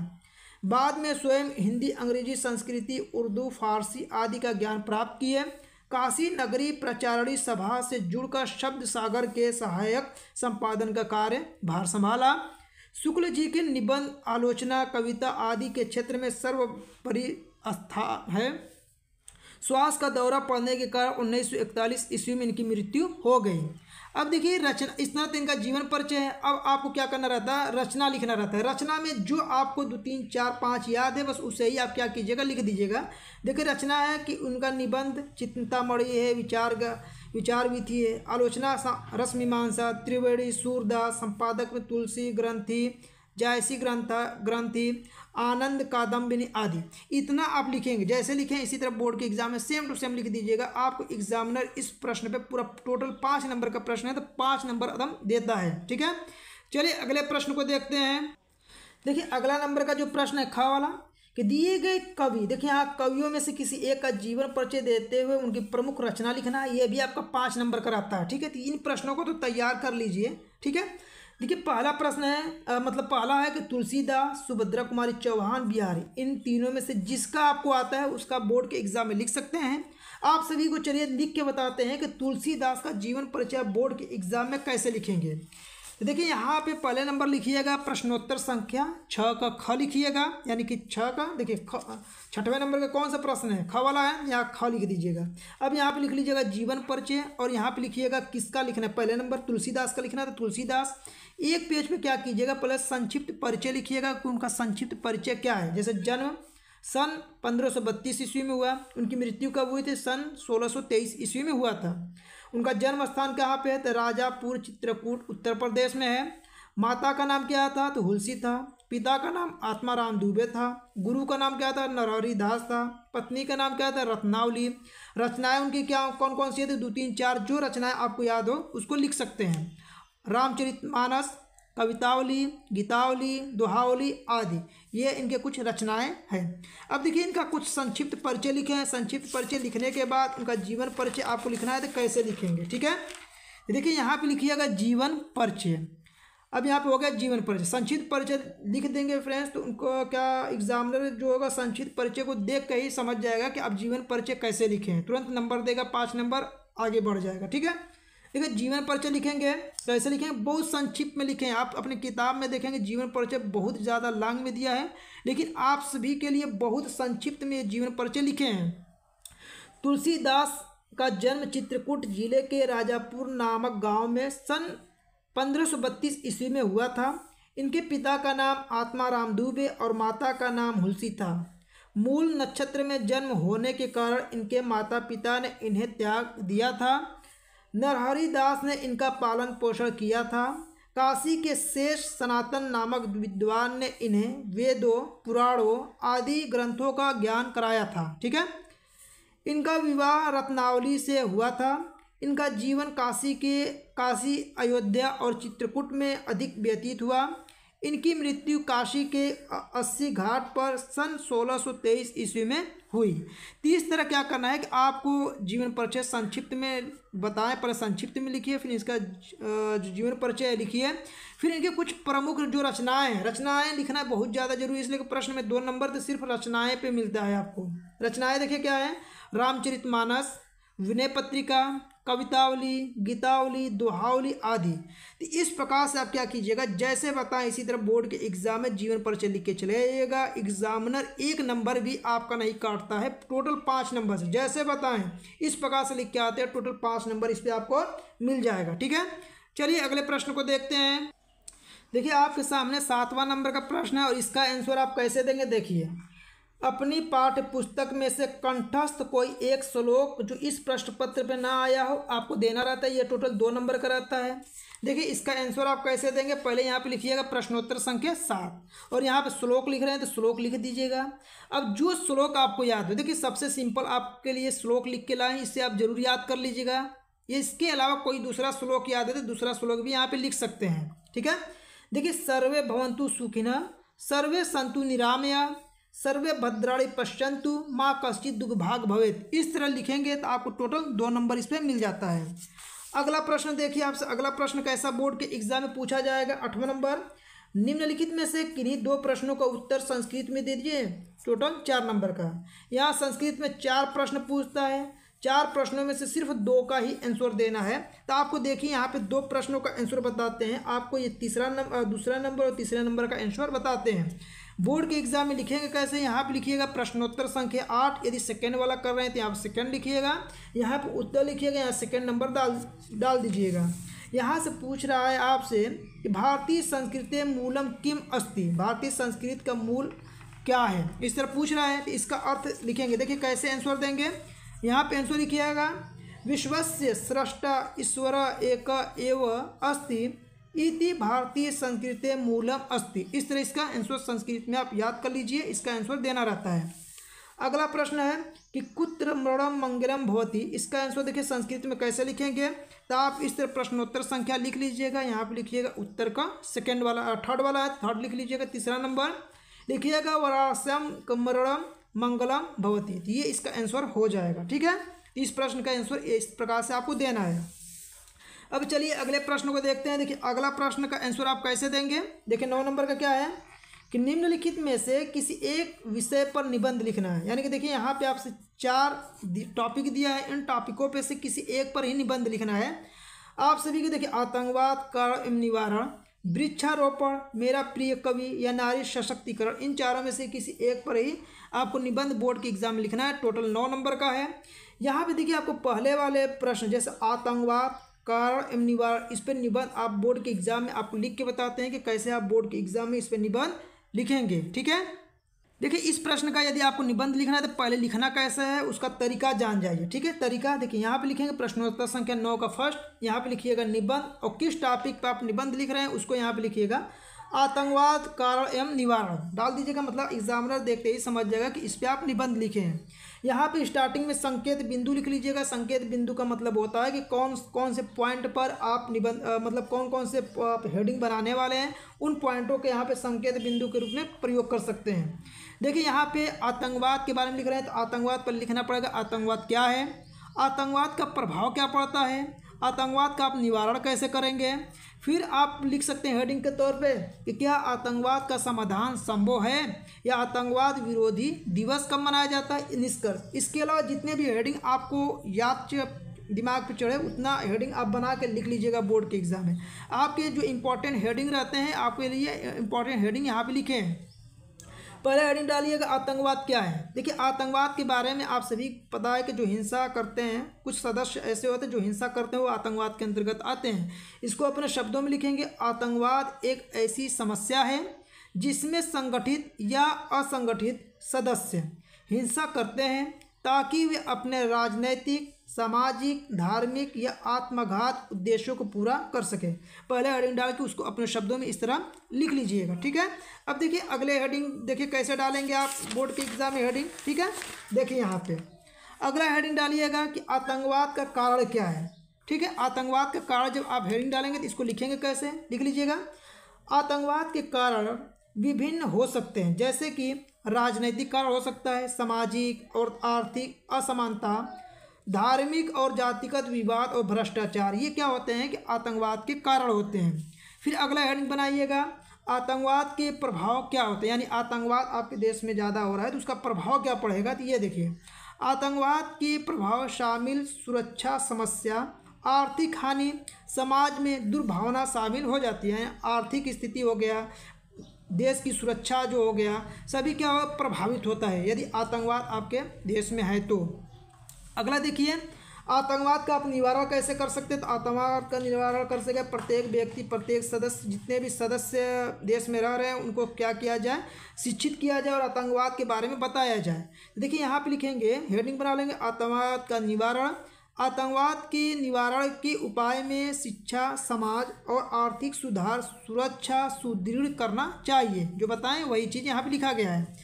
बाद में स्वयं हिंदी अंग्रेजी संस्कृति उर्दू फारसी आदि का ज्ञान प्राप्त किए काशी नगरी प्रचारणी सभा से जुड़कर शब्द सागर के सहायक संपादन का कार्य भार संभाला शुक्ल जी के निबंध आलोचना कविता आदि के क्षेत्र में सर्वपरि आस्था है श्वास का दौरा पड़ने के कारण 1941 ईस्वी में इनकी मृत्यु हो गई अब देखिए रचना इस तो इनका जीवन परिचय है अब आपको क्या करना रहता है रचना लिखना रहता है रचना में जो आपको दो तीन चार पाँच याद है बस उसे ही आप क्या कीजिएगा लिख दीजिएगा देखिए रचना है कि उनका निबंध चिंतामढ़ी है विचार विचार विधि है आलोचना रश्मिमांसा त्रिवेणी सूरदास संपादक में तुलसी ग्रंथी जायसी ग्रंथ ग्रंथि आनंद कादम्बिनी आदि इतना आप लिखेंगे जैसे लिखें इसी तरह बोर्ड के एग्जाम में सेम टू सेम लिख दीजिएगा आपको एग्जामिनर इस प्रश्न पे पूरा टोटल पाँच नंबर का प्रश्न है तो पाँच नंबर एकदम देता है ठीक है चलिए अगले प्रश्न को देखते हैं देखिए अगला नंबर का जो प्रश्न है खा वाला कि दिए गए कवि देखिए यहाँ कवियों में से किसी एक का जीवन परिचय देते हुए उनकी प्रमुख रचना लिखना ये भी आपका पाँच नंबर का रहता है ठीक है तो इन प्रश्नों को तो तैयार कर लीजिए ठीक है देखिए पहला प्रश्न है आ, मतलब पहला है कि तुलसीदास सुभद्रा कुमारी चौहान बिहारी इन तीनों में से जिसका आपको आता है उसका बोर्ड के एग्जाम में लिख सकते हैं आप सभी को चलिए लिख के बताते हैं कि तुलसीदास का जीवन परिचय बोर्ड के एग्जाम में कैसे लिखेंगे तो देखिए यहाँ पे पहले नंबर लिखिएगा प्रश्नोत्तर संख्या छः का ख लिखिएगा यानी कि छः का देखिए ख छठवें नंबर का कौन सा प्रश्न है ख वाला है यहाँ ख लिख दीजिएगा अब यहाँ पे लिख लीजिएगा जीवन परिचय और यहाँ पे लिखिएगा किसका लिखना है पहले नंबर तुलसीदास का लिखना है तो तुलसीदास एक पेज पे क्या कीजिएगा प्लस संक्षिप्त परिचय लिखिएगा कि उनका संक्षिप्त परिचय क्या है जैसे जन्म सन 1532 ईस्वी में हुआ उनकी मृत्यु कब हुई थी सन 1623 ईस्वी में हुआ था उनका जन्म स्थान कहाँ पे है तो राजापुर चित्रकूट उत्तर प्रदेश में है माता का नाम क्या था तो हुलसी था पिता का नाम आत्माराम दुबे था गुरु का नाम क्या था नरहरी दास था पत्नी का नाम क्या था रत्नावली रचनाएं उनकी क्या कौन कौन सी थी तो दो तीन चार जो रचनाएं आपको याद हो उसको लिख सकते हैं रामचरितमानस कवितावली गीतावली दोहावली आदि ये इनके कुछ रचनाएं हैं अब देखिए इनका कुछ संक्षिप्त परिचय लिखे हैं संक्षिप्त परिचय लिखने के बाद उनका जीवन परिचय आपको लिखना है तो कैसे लिखेंगे ठीक है देखिए यहाँ पे लिखिएगा जीवन परिचय अब यहाँ पे हो गया जीवन परिचय संक्षिप्त परिचय लिख देंगे फ्रेंड्स तो उनको क्या एग्जामिनर जो होगा संक्षिप्त परिचय को देख के ही समझ जाएगा कि अब जीवन परिचय कैसे लिखें तुरंत नंबर देगा पाँच नंबर आगे बढ़ जाएगा ठीक है देखिए जीवन परिचय लिखेंगे तो ऐसे लिखेंगे बहुत संक्षिप्त में लिखें आप अपने किताब में देखेंगे जीवन परिचय बहुत ज़्यादा लांग में दिया है लेकिन आप सभी के लिए बहुत संक्षिप्त में जीवन परिचय लिखे हैं तुलसीदास का जन्म चित्रकूट जिले के राजापुर नामक गांव में सन पंद्रह ईस्वी में हुआ था इनके पिता का नाम आत्माराम दुबे और माता का नाम हुलसी था मूल नक्षत्र में जन्म होने के कारण इनके माता पिता ने इन्हें त्याग दिया था नरहरिदास दास ने इनका पालन पोषण किया था काशी के शेष सनातन नामक विद्वान ने इन्हें वेदों पुराणों आदि ग्रंथों का ज्ञान कराया था ठीक है इनका विवाह रत्नावली से हुआ था इनका जीवन काशी के काशी अयोध्या और चित्रकूट में अधिक व्यतीत हुआ इनकी मृत्यु काशी के अस्सी घाट पर सन 1623 ईस्वी में हुई तीस तो तरह क्या करना है कि आपको जीवन परिचय संक्षिप्त में बताएं पर संक्षिप्त में लिखिए फिर इसका जो जीवन परिचय लिखिए फिर इनके कुछ प्रमुख जो रचनाएं हैं रचनाएं लिखना बहुत ज़्यादा जरूरी है इसलिए प्रश्न में दो नंबर तो सिर्फ रचनाएँ पर मिलता है आपको रचनाएँ देखिए क्या है रामचरित मानस विनय पत्रिका कवितावली गीतावली दोहावली आदि तो इस प्रकार से आप क्या कीजिएगा जैसे बताएं इसी तरह बोर्ड के एग्जाम में जीवन परिचय लिख के चलेगा एग्जामिनर एक नंबर भी आपका नहीं काटता है टोटल पाँच नंबर से जैसे बताएं इस प्रकार से लिख के आते हैं टोटल पाँच नंबर इस पर आपको मिल जाएगा ठीक है चलिए अगले प्रश्न को देखते हैं देखिए आपके सामने सातवां नंबर का प्रश्न है और इसका आंसर आप कैसे देंगे देखिए अपनी पाठ्य पुस्तक में से कंठस्थ कोई एक श्लोक जो इस प्रश्न पत्र पे ना आया हो आपको देना रहता है ये टोटल दो नंबर का रहता है देखिए इसका आंसर आप कैसे देंगे पहले यहाँ पे लिखिएगा प्रश्नोत्तर संख्या सात और यहाँ पे श्लोक लिख रहे हैं तो श्लोक लिख दीजिएगा अब जो श्लोक आपको याद हो देखिए सबसे सिंपल आपके लिए श्लोक लिख के लाएँ इससे आप जरूर याद कर लीजिएगा इसके अलावा कोई दूसरा श्लोक याद है तो दूसरा श्लोक भी यहाँ पर लिख सकते हैं ठीक है देखिए सर्वे भवंतु सुखिना सर्वे संतु निरामया सर्वे भद्राणी पश्चंतु माँ कश्चित दुर्भाग भवेत इस तरह लिखेंगे तो आपको टोटल दो नंबर इसमें मिल जाता है अगला प्रश्न देखिए आपसे अगला प्रश्न कैसा बोर्ड के एग्जाम में पूछा जाएगा आठवां नंबर निम्नलिखित में से किन्हीं दो प्रश्नों का उत्तर संस्कृत में दे दीजिए टोटल चार नंबर का यहाँ संस्कृत में चार प्रश्न पूछता है चार प्रश्नों में से सिर्फ दो का ही आंसर देना है तो आपको देखिए यहाँ पे दो प्रश्नों का आंसर बताते हैं आपको ये तीसरा नंबर दूसरा नंबर और तीसरे नंबर का आंसर बताते हैं बोर्ड के एग्जाम में लिखेंगे कैसे यहाँ पर लिखिएगा प्रश्नोत्तर संख्या आठ यदि सेकेंड वाला कर रहे हैं तो यहाँ पर सेकेंड लिखिएगा यहाँ पर उत्तर लिखिएगा यहाँ सेकेंड नंबर डाल डाल दीजिएगा यहाँ से पूछ रहा है आपसे कि भारतीय संस्कृति मूलम किम अस्ति भारतीय संस्कृत का मूल क्या है इस तरह पूछ रहा है तो इसका अर्थ लिखेंगे देखिए कैसे आंसर देंगे यहाँ पे आंसर लिखिएगा विश्व से सृष्टा ईश्वर एक एव अस्ति इति भारतीय संस्कृत मूलम अस्ति इस तरह इसका आंसर संस्कृत में आप याद कर लीजिए इसका आंसर देना रहता है अगला प्रश्न है कि कुत्र मृणम मंगलम भवती इसका आंसर देखिए संस्कृत में कैसे लिखेंगे तो आप इस तरह प्रश्नोत्तर संख्या लिख लीजिएगा यहाँ पर लिखिएगा उत्तर का सेकेंड वाला थर्ड वाला है थर्ड लिख लीजिएगा तीसरा नंबर लिखिएगा वरास्यम कमरणम मंगलम भवती तो ये इसका आंसर हो जाएगा ठीक है इस प्रश्न का आंसर इस प्रकार से आपको देना है अब चलिए अगले प्रश्न को देखते हैं देखिए अगला प्रश्न का आंसर आप कैसे देंगे देखिए नौ नंबर का क्या है कि निम्नलिखित में से किसी एक विषय पर निबंध लिखना है यानी कि देखिए यहाँ पे आपसे चार टॉपिक दिया है इन टॉपिकों पे से किसी एक पर ही निबंध लिखना है आप सभी के देखिए आतंकवाद कर निवारण वृक्षारोपण मेरा प्रिय कवि या नारी सशक्तिकरण इन चारों में से किसी एक पर ही आपको निबंध बोर्ड के एग्जाम लिखना है टोटल नौ नंबर का है यहाँ पे देखिए आपको पहले वाले प्रश्न जैसे आतंकवाद कारण एवं निवारण इस पर निबंध आप बोर्ड के एग्जाम में आपको लिख के बताते हैं कि कैसे आप बोर्ड के एग्जाम में इस पर निबंध लिखेंगे ठीक है देखिए इस प्रश्न का यदि आपको निबंध लिखना है तो पहले लिखना कैसा है उसका तरीका जान जाइए ठीक है तरीका देखिए यहाँ पे लिखेंगे प्रश्नोत्तर संख्या नौ का फर्स्ट यहाँ पे लिखिएगा निबंध और किस टॉपिक पर आप निबंध लिख रहे हैं उसको यहाँ पे लिखिएगा आतंकवाद कारण एवं निवारण डाल दीजिएगा मतलब एग्जामिनर देखते ही समझ जाएगा कि इस पर आप निबंध लिखे हैं यहाँ पे स्टार्टिंग में संकेत बिंदु लिख लीजिएगा संकेत बिंदु का मतलब होता है कि कौन कौन से पॉइंट पर आप निबंध मतलब कौन कौन से आप हेडिंग बनाने वाले हैं उन पॉइंटों के यहाँ पे संकेत बिंदु के रूप में प्रयोग कर सकते हैं देखिए यहाँ पे आतंकवाद के बारे में लिख रहे हैं तो आतंकवाद पर लिखना पड़ेगा आतंकवाद क्या है आतंकवाद का प्रभाव क्या पड़ता है आतंकवाद का आप निवारण कैसे करेंगे फिर आप लिख सकते हैं हेडिंग के तौर पे कि क्या आतंकवाद का समाधान संभव है या आतंकवाद विरोधी दिवस कब मनाया जाता है निष्कर्ष इसके अलावा जितने भी हेडिंग आपको याद दिमाग पे चढ़े उतना हेडिंग आप बना के लिख लीजिएगा बोर्ड के एग्ज़ाम में आपके जो इम्पोर्टेंट हेडिंग रहते हैं आपके लिए इम्पोर्टेंट हेडिंग यहाँ पे लिखे हैं पहला हेडिंग डालिएगा आतंकवाद क्या है देखिए आतंकवाद के बारे में आप सभी पता है कि जो हिंसा करते हैं कुछ सदस्य ऐसे होते हैं जो हिंसा करते हैं वो आतंकवाद के अंतर्गत आते हैं इसको अपने शब्दों में लिखेंगे आतंकवाद एक ऐसी समस्या है जिसमें संगठित या असंगठित सदस्य हिंसा करते हैं ताकि वे अपने राजनैतिक सामाजिक धार्मिक या आत्मघात उद्देश्यों को पूरा कर सकें पहले हेडिंग डाल के उसको अपने शब्दों में इस तरह लिख लीजिएगा ठीक है अब देखिए अगले हेडिंग देखिए कैसे डालेंगे आप बोर्ड के एग्ज़ाम में हेडिंग ठीक है देखिए यहाँ पे अगला हेडिंग डालिएगा कि आतंकवाद का कारण क्या है ठीक है आतंकवाद का कारण जब आप हेडिंग डालेंगे तो इसको लिखेंगे कैसे लिख लीजिएगा आतंकवाद के कारण विभिन्न हो सकते हैं जैसे कि राजनैतिक कारण हो सकता है सामाजिक और आर्थिक असमानता धार्मिक और जातिगत विवाद और भ्रष्टाचार ये क्या होते हैं कि आतंकवाद के कारण होते हैं फिर अगला हेडिंग बनाइएगा आतंकवाद के प्रभाव क्या होते हैं यानी आतंकवाद आपके देश में ज़्यादा हो रहा है तो उसका प्रभाव क्या पड़ेगा तो ये देखिए आतंकवाद के प्रभाव शामिल सुरक्षा समस्या आर्थिक हानि समाज में दुर्भावना शामिल हो जाती है आर्थिक स्थिति हो गया देश की सुरक्षा जो हो गया सभी क्या हो प्रभावित होता है यदि आतंकवाद आपके देश में है तो अगला देखिए आतंकवाद का आप निवारण कैसे कर सकते हैं तो आतंकवाद का निवारण कर सके प्रत्येक व्यक्ति प्रत्येक सदस्य जितने भी सदस्य देश में रह रहे हैं उनको क्या किया जाए शिक्षित किया जाए और आतंकवाद के बारे में बताया जाए देखिए यहाँ पे लिखेंगे हेडिंग बना लेंगे आतंकवाद का निवारण आतंकवाद के निवारण के उपाय में शिक्षा समाज और आर्थिक सुधार सुरक्षा सुदृढ़ करना चाहिए जो बताएं वही चीज़ यहाँ पे लिखा गया है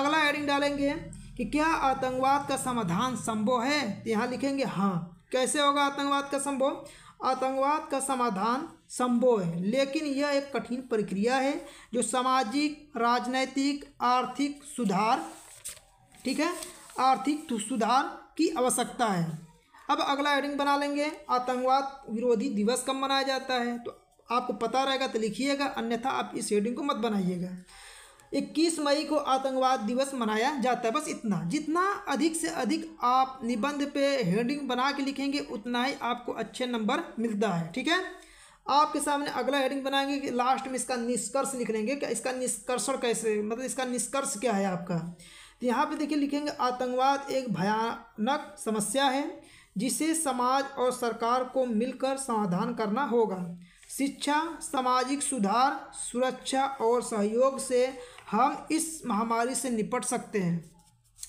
अगला एडिंग डालेंगे कि क्या आतंकवाद का समाधान संभव है तो यहाँ लिखेंगे हाँ कैसे होगा आतंकवाद का संभव आतंकवाद का समाधान संभव है लेकिन यह एक कठिन प्रक्रिया है जो सामाजिक राजनैतिक आर्थिक सुधार ठीक है आर्थिक सुधार की आवश्यकता है अब अगला हेडिंग बना लेंगे आतंकवाद विरोधी दिवस कब मनाया जाता है तो आपको पता रहेगा तो लिखिएगा अन्यथा आप इस हेडिंग को मत बनाइएगा इक्कीस मई को आतंकवाद दिवस मनाया जाता है बस इतना जितना अधिक से अधिक आप निबंध पे हेडिंग बना के लिखेंगे उतना ही आपको अच्छे नंबर मिलता है ठीक है आपके सामने अगला हेडिंग बनाएंगे कि लास्ट में इसका निष्कर्ष लिख लेंगे कि इसका निष्कर्षण कैसे मतलब इसका निष्कर्ष क्या है आपका तो यहाँ पे देखिए लिखेंगे आतंकवाद एक भयानक समस्या है जिसे समाज और सरकार को मिलकर समाधान करना होगा शिक्षा सामाजिक सुधार सुरक्षा और सहयोग से हम इस महामारी से निपट सकते हैं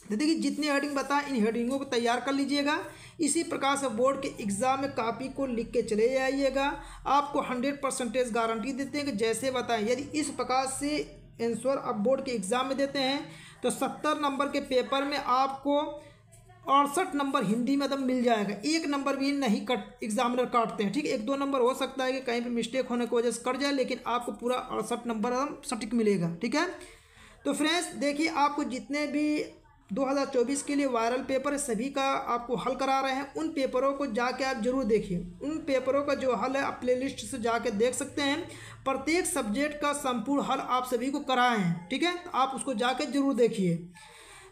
तो देखिए जितने हेडिंग बताएं इन हेडिंगों को तैयार कर लीजिएगा इसी प्रकार से बोर्ड के एग्ज़ाम में कापी को लिख के चले जाइएगा आपको हंड्रेड परसेंटेज गारंटी देते हैं कि जैसे बताएं यदि इस प्रकार से आंसर आप बोर्ड के एग्ज़ाम में देते हैं तो सत्तर नंबर के पेपर में आपको अड़सठ नंबर हिंदी में एकदम तो मिल जाएगा एक नंबर भी नहीं कट एग्जामिनर काटते हैं ठीक एक दो नंबर हो सकता है कि कहीं पे मिस्टेक होने की वजह से कट जाए लेकिन आपको पूरा अड़सठ नंबर एकदम सटीक मिलेगा ठीक है तो फ्रेंड्स देखिए आपको जितने भी 2024 के लिए वायरल पेपर सभी का आपको हल करा रहे हैं उन पेपरों को जाके आप जरूर देखिए उन पेपरों का जो हल है आप लिस्ट से जाके देख सकते हैं प्रत्येक सब्जेक्ट का संपूर्ण हल आप सभी को कराए हैं ठीक है तो आप उसको जाके जरूर देखिए